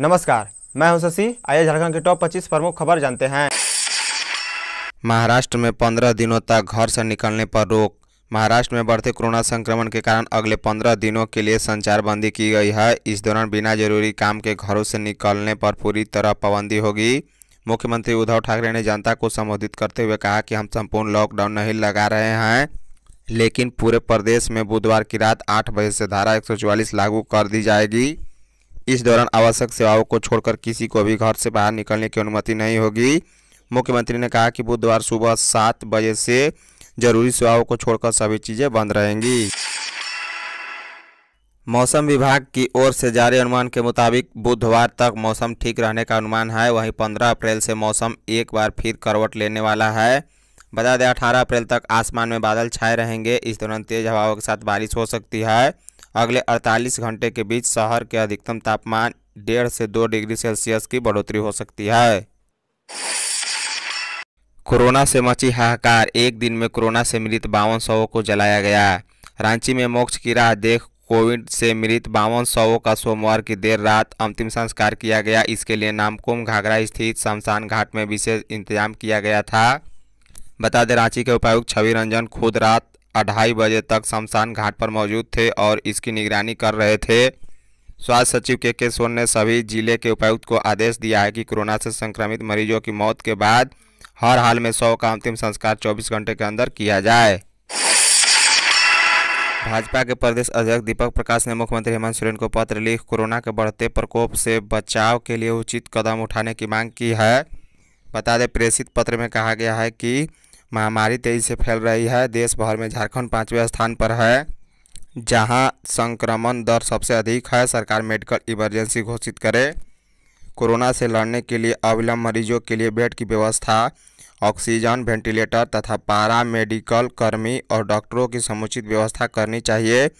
नमस्कार मैं हूं शशि आइए झारखंड के टॉप 25 प्रमुख खबर जानते हैं महाराष्ट्र में 15 दिनों तक घर से निकलने पर रोक महाराष्ट्र में बढ़ते कोरोना संक्रमण के कारण अगले 15 दिनों के लिए संचार बंदी की गई है इस दौरान बिना जरूरी काम के घरों से निकलने पर पूरी तरह पाबंदी होगी मुख्यमंत्री उद्धव ठाकरे ने जनता को संबोधित करते हुए कहा कि हम संपूर्ण लॉकडाउन नहीं लगा रहे हैं लेकिन पूरे प्रदेश में बुधवार की रात आठ बजे से धारा एक लागू कर दी जाएगी इस दौरान आवश्यक सेवाओं को छोड़कर किसी को भी घर से बाहर निकलने की अनुमति नहीं होगी मुख्यमंत्री ने कहा कि बुधवार सुबह सात बजे से जरूरी सेवाओं को छोड़कर सभी चीज़ें बंद रहेंगी मौसम विभाग की ओर से जारी अनुमान के मुताबिक बुधवार तक मौसम ठीक रहने का अनुमान है वहीं 15 अप्रैल से मौसम एक बार फिर करवट लेने वाला है बता दें 18 अप्रैल तक आसमान में बादल छाए रहेंगे इस दौरान तेज हवाओं के साथ बारिश हो सकती है अगले 48 घंटे के बीच शहर के अधिकतम तापमान डेढ़ से दो डिग्री सेल्सियस की बढ़ोतरी हो सकती है कोरोना से मची हाहाकार एक दिन में कोरोना से मृत बावन सौ को जलाया गया रांची में मोक्ष की राह देख कोविड से मृत बावन शवों का सोमवार की देर रात अंतिम संस्कार किया गया इसके लिए नामकुम घाघरा स्थित शमशान घाट में विशेष इंतजाम किया गया था बता दें रांची के उपायुक्त छवि रंजन खुद रात अढ़ाई बजे तक शमशान घाट पर मौजूद थे और इसकी निगरानी कर रहे थे स्वास्थ्य सचिव के के सोन ने सभी जिले के उपायुक्त को आदेश दिया है कि कोरोना से संक्रमित मरीजों की मौत के बाद हर हाल में सौ का अंतिम संस्कार 24 घंटे के अंदर किया जाए भाजपा के प्रदेश अध्यक्ष दीपक प्रकाश ने मुख्यमंत्री हेमंत सोरेन को पत्र लिख कोरोना के बढ़ते प्रकोप से बचाव के लिए उचित कदम उठाने की मांग की है बता दें प्रेषित पत्र में कहा गया है कि महामारी तेजी से फैल रही है देश भर में झारखंड पाँचवें स्थान पर है जहां संक्रमण दर सबसे अधिक है सरकार मेडिकल इमरजेंसी घोषित करे कोरोना से लड़ने के लिए अविलंब मरीजों के लिए बेड की व्यवस्था ऑक्सीजन वेंटिलेटर तथा पारा मेडिकल कर्मी और डॉक्टरों की समुचित व्यवस्था करनी चाहिए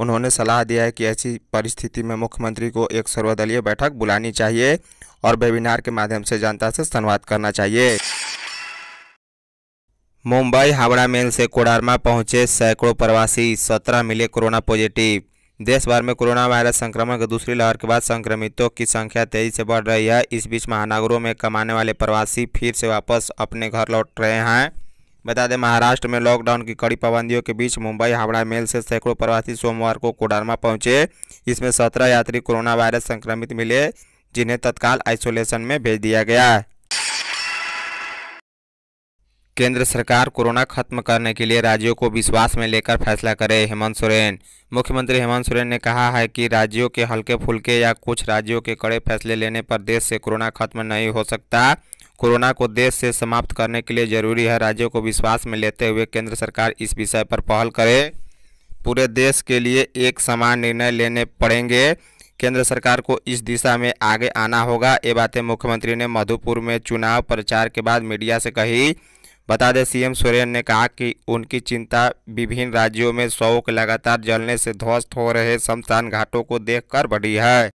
उन्होंने सलाह दिया है कि ऐसी परिस्थिति में मुख्यमंत्री को एक सर्वदलीय बैठक बुलानी चाहिए और वेबिनार के माध्यम से जनता से संवाद करना चाहिए मुंबई हावड़ा मेल से कोडारमा पहुंचे सैकड़ों प्रवासी सत्रह मिले कोरोना पॉजिटिव देश भर में कोरोना वायरस संक्रमण की दूसरी लहर के बाद संक्रमितों की संख्या तेजी से बढ़ रही है इस बीच महानगरों में कमाने वाले प्रवासी फिर से वापस अपने घर लौट रहे हैं बता दें महाराष्ट्र में लॉकडाउन की कड़ी पाबंदियों के बीच मुंबई हावड़ा मेल से सैकड़ों प्रवासी सोमवार को कोडारमा पहुंचे इसमें सत्रह यात्री कोरोना वायरस संक्रमित मिले जिन्हें तत्काल आइसोलेशन में भेज दिया गया है केंद्र सरकार कोरोना खत्म करने के लिए राज्यों को विश्वास में लेकर फैसला करे हेमंत सोरेन मुख्यमंत्री हेमंत सोरेन ने कहा है कि राज्यों के हल्के फुल्के या कुछ राज्यों के कड़े फैसले लेने पर देश से कोरोना खत्म नहीं हो सकता कोरोना को देश से समाप्त करने के लिए जरूरी है राज्यों को विश्वास में लेते हुए केंद्र सरकार इस विषय पर पहल करे पूरे देश के लिए एक समान निर्णय लेने पड़ेंगे केंद्र सरकार को इस दिशा में आगे आना होगा ये बातें मुख्यमंत्री ने मधुपुर में चुनाव प्रचार के बाद मीडिया से कही बता दें सीएम सोरेन ने कहा कि उनकी चिंता विभिन्न राज्यों में शव के लगातार जलने से ध्वस्त हो रहे शमशान घाटों को देखकर बढ़ी है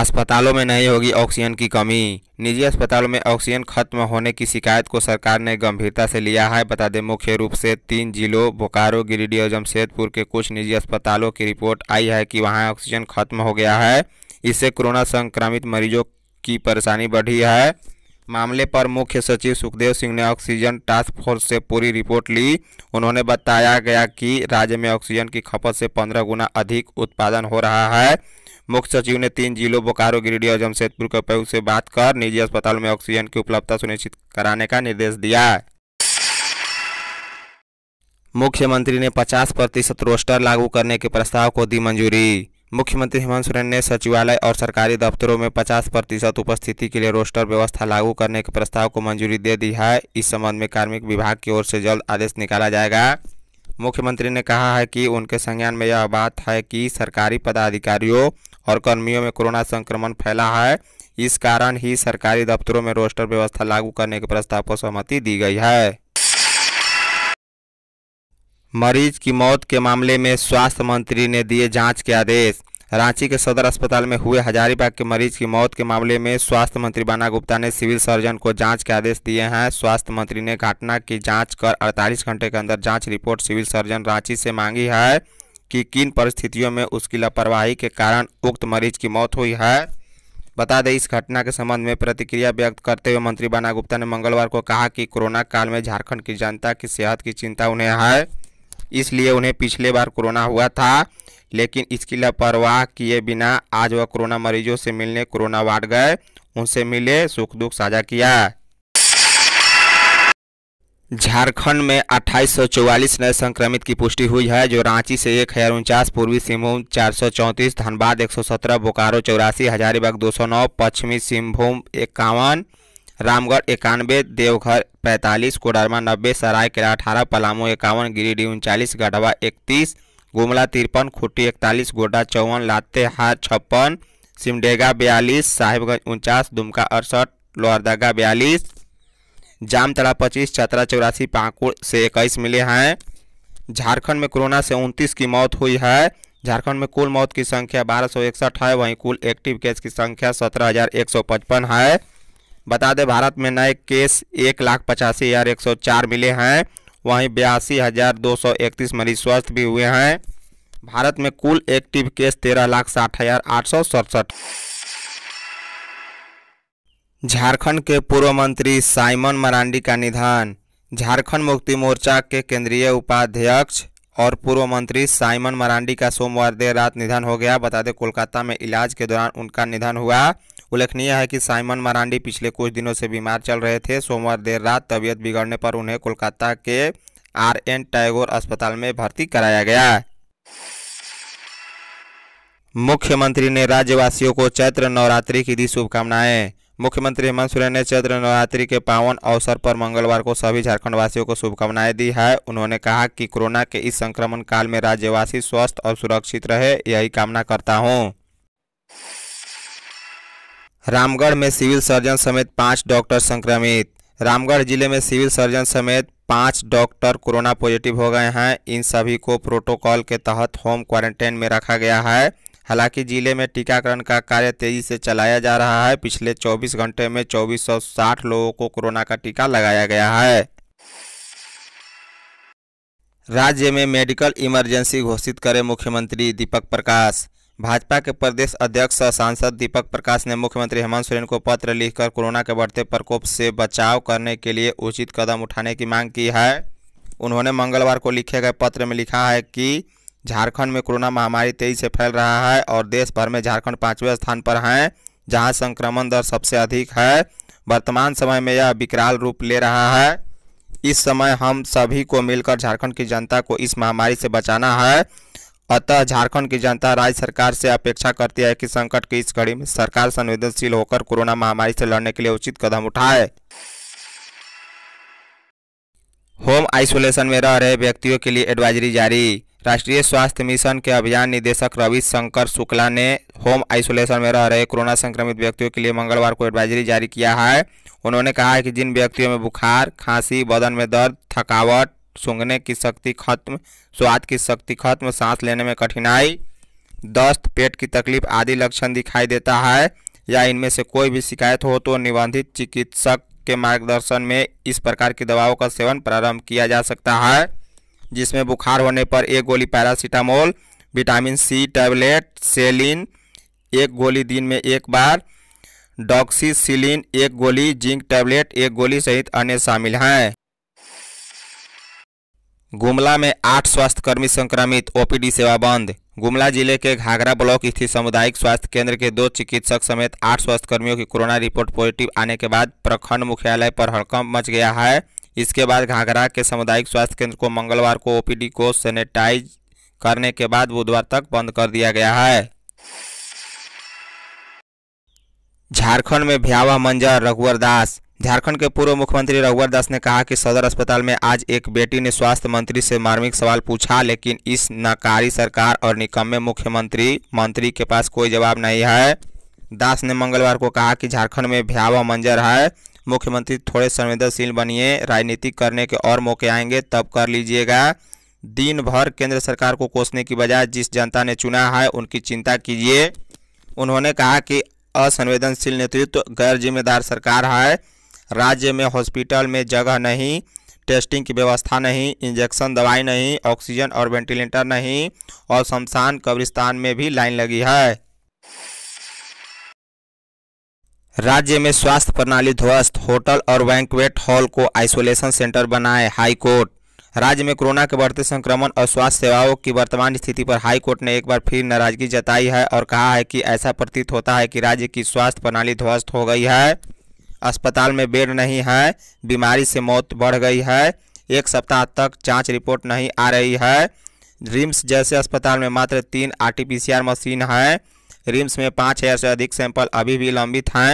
अस्पतालों में नहीं होगी ऑक्सीजन की कमी निजी अस्पतालों में ऑक्सीजन खत्म होने की शिकायत को सरकार ने गंभीरता से लिया है बता दें मुख्य रूप से तीन जिलों बोकारो गिरिडीह और जमशेदपुर के कुछ निजी अस्पतालों की रिपोर्ट आई है कि वहां ऑक्सीजन खत्म हो गया है इससे कोरोना संक्रमित मरीजों की परेशानी बढ़ी है मामले पर मुख्य सचिव सुखदेव सिंह ने ऑक्सीजन टास्क फोर्स से पूरी रिपोर्ट ली उन्होंने बताया गया कि राज्य में ऑक्सीजन की खपत से पंद्रह गुना अधिक उत्पादन हो रहा है मुख्य सचिव ने तीन जिलों बोकारो गिरिडीह और जमशेदपुर के प्रयोग से बात कर निजी अस्पतालों में ऑक्सीजन की उपलब्धता सुनिश्चित कराने का निर्देश दिया मुख्यमंत्री ने 50 प्रतिशत रोस्टर लागू करने के प्रस्ताव को दी मंजूरी मुख्यमंत्री हेमंत सोरेन ने सचिवालय और सरकारी दफ्तरों में 50 प्रतिशत उपस्थिति के लिए रोस्टर व्यवस्था लागू करने के प्रस्ताव को मंजूरी दे दी है इस संबंध में कार्मिक विभाग की ओर से जल्द आदेश निकाला जाएगा मुख्यमंत्री ने कहा है कि उनके संज्ञान में यह बात है कि सरकारी पदाधिकारियों और कर्मियों में कोरोना संक्रमण फैला है इस कारण ही सरकारी दफ्तरों में रोस्टर व्यवस्था लागू करने के प्रस्ताव को सहमति दी गई है मरीज की मौत के मामले में स्वास्थ्य मंत्री ने दिए जांच के आदेश रांची के सदर अस्पताल में हुए हजारीबाग के मरीज की मौत के मामले में स्वास्थ्य मंत्री बाना गुप्ता ने सिविल सर्जन को जांच के आदेश दिए हैं स्वास्थ्य मंत्री ने घटना की जांच कर 48 घंटे के अंदर जांच रिपोर्ट सिविल सर्जन रांची से मांगी है कि किन परिस्थितियों में उसकी लापरवाही के कारण उक्त मरीज की मौत हुई है बता दें इस घटना के संबंध में प्रतिक्रिया व्यक्त करते हुए मंत्री बाना गुप्ता ने मंगलवार को कहा कि कोरोना काल में झारखंड की जनता की सेहत की चिंता उन्हें है इसलिए उन्हें पिछले बार कोरोना हुआ था लेकिन इसकी लापरवाह किए बिना आज वह कोरोना मरीजों से मिलने कोरोना वार्ड गए उनसे मिले सुख दुख साझा किया झारखंड में अट्ठाईस नए संक्रमित की पुष्टि हुई है जो रांची से एक हजार उनचास पूर्वी सिंहभूम चार सौ चौंतीस धनबाद एक सौ सत्रह बोकारो चौरासी हजारीबाग दो सौ नौ पश्चिमी सिंहभूम इक्यावन रामगढ़ इक्यानवे देवघर पैंतालीस कोडरमा नब्बे सरायकेला अठारह पलामू इक्यावन गिरिडीह उनचालीस गढ़वा इकतीस गुमला तिरपन खुट्टी इकतालीस गोड्डा चौवन लातेहार छप्पन सिमडेगा बयालीस साहिबगंज उनचास दुमका अड़सठ लोहरदगा बयालीस जामतड़ा पच्चीस चतरा चौरासी पाकुड़ से इक्कीस मिले हैं झारखंड में कोरोना से उनतीस की मौत हुई है झारखंड में कुल मौत की संख्या बारह सौ इकसठ है वहीं कुल एक्टिव केस की संख्या सत्रह हजार एक सौ पचपन है बता दें भारत में नए केस एक लाख पचासी हज़ार एक सौ चार मिले हैं वहीं बयासी हज़ार दो सौ इकतीस मरीज स्वस्थ भी हुए हैं भारत में कुल एक्टिव केस तेरह लाख साठ हज़ार आठ सौ सड़सठ झारखंड के पूर्व मंत्री साइमन मरांडी का निधन झारखंड मुक्ति मोर्चा के केंद्रीय उपाध्यक्ष और पूर्व मंत्री साइमन मरांडी का सोमवार देर रात निधन हो गया बता दें कोलकाता में इलाज के दौरान उनका निधन हुआ उल्लेखनीय है कि साइमन मरांडी पिछले कुछ दिनों से बीमार चल रहे थे सोमवार देर रात तबीयत बिगड़ने पर उन्हें कोलकाता के आर एन टैगोर अस्पताल में भर्ती कराया गया मुख्यमंत्री ने राज्यवासियों को चैत्र नवरात्रि की दी शुभकामनाएं मुख्यमंत्री हेमंत सोरेन ने चैत्र नवरात्रि के पावन अवसर पर मंगलवार को सभी झारखंडवासियों को शुभकामनाएं दी है उन्होंने कहा कि कोरोना के इस संक्रमण काल में राज्यवासी स्वस्थ और सुरक्षित रहे यही कामना करता हूं रामगढ़ में सिविल सर्जन समेत पाँच डॉक्टर संक्रमित रामगढ़ जिले में सिविल सर्जन समेत पाँच डॉक्टर कोरोना पॉजिटिव हो गए हैं इन सभी को प्रोटोकॉल के तहत होम क्वारंटाइन में रखा गया है हालांकि जिले में टीकाकरण का कार्य तेजी से चलाया जा रहा है पिछले 24 घंटे में 2460 लोगों को कोरोना का टीका लगाया गया है राज्य में मेडिकल इमरजेंसी घोषित करे मुख्यमंत्री दीपक प्रकाश भाजपा के प्रदेश अध्यक्ष और सांसद दीपक प्रकाश ने मुख्यमंत्री हेमंत सोरेन को पत्र लिखकर कोरोना के बढ़ते प्रकोप से बचाव करने के लिए उचित कदम उठाने की मांग की है उन्होंने मंगलवार को लिखे गए पत्र में लिखा है कि झारखंड में कोरोना महामारी तेजी से फैल रहा है और देश भर में झारखंड पाँचवें स्थान पर हैं जहाँ संक्रमण दर सबसे अधिक है वर्तमान समय में यह विकराल रूप ले रहा है इस समय हम सभी को मिलकर झारखंड की जनता को इस महामारी से बचाना है अतः झारखंड की जनता राज्य सरकार से अपेक्षा करती है कि संकट की इस घड़ी में सरकार संवेदनशील होकर कोरोना महामारी से लड़ने के लिए उचित कदम उठाए होम आइसोलेशन में रह रहे व्यक्तियों के लिए एडवाइजरी जारी राष्ट्रीय स्वास्थ्य मिशन के अभियान निदेशक रवि शंकर शुक्ला ने होम आइसोलेशन में रह रहे कोरोना संक्रमित व्यक्तियों के लिए मंगलवार को एडवाइजरी जारी किया है उन्होंने कहा है कि जिन व्यक्तियों में बुखार खांसी बदन में दर्द थकावट सूंघने की शक्ति खत्म स्वाद की शक्ति खत्म सांस लेने में कठिनाई दस्त पेट की तकलीफ आदि लक्षण दिखाई देता है या इनमें से कोई भी शिकायत हो तो निबंधित चिकित्सक के मार्गदर्शन में इस प्रकार की दवाओं का सेवन प्रारंभ किया जा सकता है जिसमें बुखार होने पर एक गोली paracetamol vitamin C tablet Celin एक गोली दिन में एक बार डॉक्सीसिलिन एक गोली जिंक टैबलेट एक गोली सहित अन्य शामिल हैं गुमला में आठ स्वास्थ्यकर्मी संक्रमित ओपीडी सेवा बंद गुमला जिले के घाघरा ब्लॉक स्थित सामुदायिक स्वास्थ्य केंद्र के दो चिकित्सक समेत आठ स्वास्थ्यकर्मियों की कोरोना रिपोर्ट पॉजिटिव आने के बाद प्रखंड मुख्यालय पर हड़कंप मच गया है इसके बाद घाघरा के सामुदायिक स्वास्थ्य केंद्र को मंगलवार को ओपीडी को सैनिटाइज करने के बाद बुधवार तक बंद कर दिया गया है झारखंड में भयावह मंजर रघुवर दास झारखंड के पूर्व मुख्यमंत्री रघुवर दास ने कहा कि सदर अस्पताल में आज एक बेटी ने स्वास्थ्य मंत्री से मार्मिक सवाल पूछा लेकिन इस नकारी सरकार और निकम्मे मुख्यमंत्री मंत्री के पास कोई जवाब नहीं है दास ने मंगलवार को कहा कि झारखंड में भयावह मंजर है मुख्यमंत्री थोड़े संवेदनशील बनिए राजनीति करने के और मौके आएंगे तब कर लीजिएगा दिन भर केंद्र सरकार को कोसने की बजाय जिस जनता ने चुना है उनकी चिंता कीजिए उन्होंने कहा कि असंवेदनशील नेतृत्व गैर जिम्मेदार सरकार है राज्य में हॉस्पिटल में जगह नहीं टेस्टिंग की व्यवस्था नहीं इंजेक्शन दवाई नहीं ऑक्सीजन और वेंटिलेटर नहीं और शमशान कब्रिस्तान में भी लाइन लगी है राज्य में स्वास्थ्य प्रणाली ध्वस्त होटल और बैंकवेट हॉल को आइसोलेशन सेंटर बनाए हाईकोर्ट राज्य में कोरोना के बढ़ते संक्रमण और स्वास्थ्य सेवाओं की वर्तमान स्थिति पर हाईकोर्ट ने एक बार फिर नाराजगी जताई है और कहा है कि ऐसा प्रतीत होता है कि राज्य की स्वास्थ्य प्रणाली ध्वस्त हो गई है अस्पताल में बेड नहीं है बीमारी से मौत बढ़ गई है एक सप्ताह तक जांच रिपोर्ट नहीं आ रही है रिम्स जैसे अस्पताल में मात्र तीन आरटीपीसीआर मशीन है रिम्स में पाँच हज़ार से अधिक सैंपल अभी भी लंबित हैं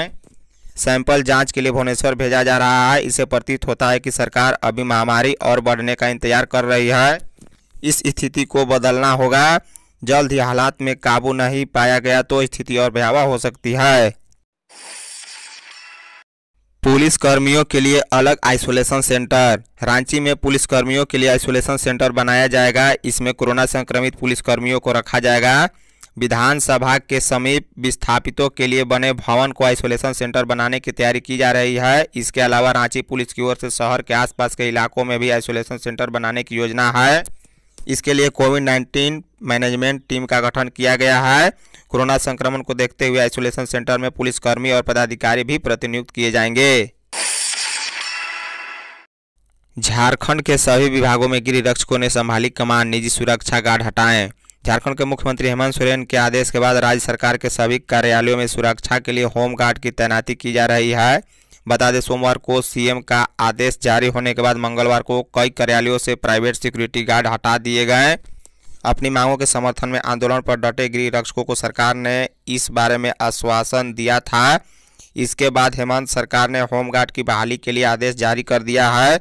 सैंपल जांच के लिए भुवनेश्वर भेजा जा रहा है इसे प्रतीत होता है कि सरकार अभी महामारी और बढ़ने का इंतजार कर रही है इस स्थिति को बदलना होगा जल्द ही हालात में काबू नहीं पाया गया तो स्थिति और भयावह हो सकती है पुलिस कर्मियों के लिए अलग आइसोलेशन सेंटर रांची में पुलिस कर्मियों के लिए आइसोलेशन सेंटर बनाया जाएगा इसमें कोरोना संक्रमित पुलिस कर्मियों को रखा जाएगा विधानसभा के समीप विस्थापितों के लिए बने भवन को आइसोलेशन सेंटर बनाने की तैयारी की जा रही है इसके अलावा रांची पुलिस की ओर से शहर के आसपास के इलाकों में भी आइसोलेशन सेंटर बनाने की योजना है इसके लिए कोविड नाइन्टीन मैनेजमेंट टीम का गठन किया गया है कोरोना संक्रमण को देखते हुए आइसोलेशन सेंटर में पुलिसकर्मी और पदाधिकारी भी प्रतिनियुक्त किए जाएंगे झारखंड के सभी विभागों में गिरी रक्षकों ने संभाली कमान निजी सुरक्षा गार्ड हटाएं झारखंड के मुख्यमंत्री हेमंत सोरेन के आदेश के बाद राज्य सरकार के सभी कार्यालयों में सुरक्षा के लिए होम गार्ड की तैनाती की जा रही है बता दें सोमवार को सीएम का आदेश जारी होने के बाद मंगलवार को कई कार्यालयों से प्राइवेट सिक्योरिटी गार्ड हटा दिए गए अपनी मांगों के समर्थन में आंदोलन पर डटे गृह रक्षकों को सरकार ने इस बारे में आश्वासन दिया था इसके बाद हेमंत सरकार ने होमगार्ड की बहाली के लिए आदेश जारी कर दिया है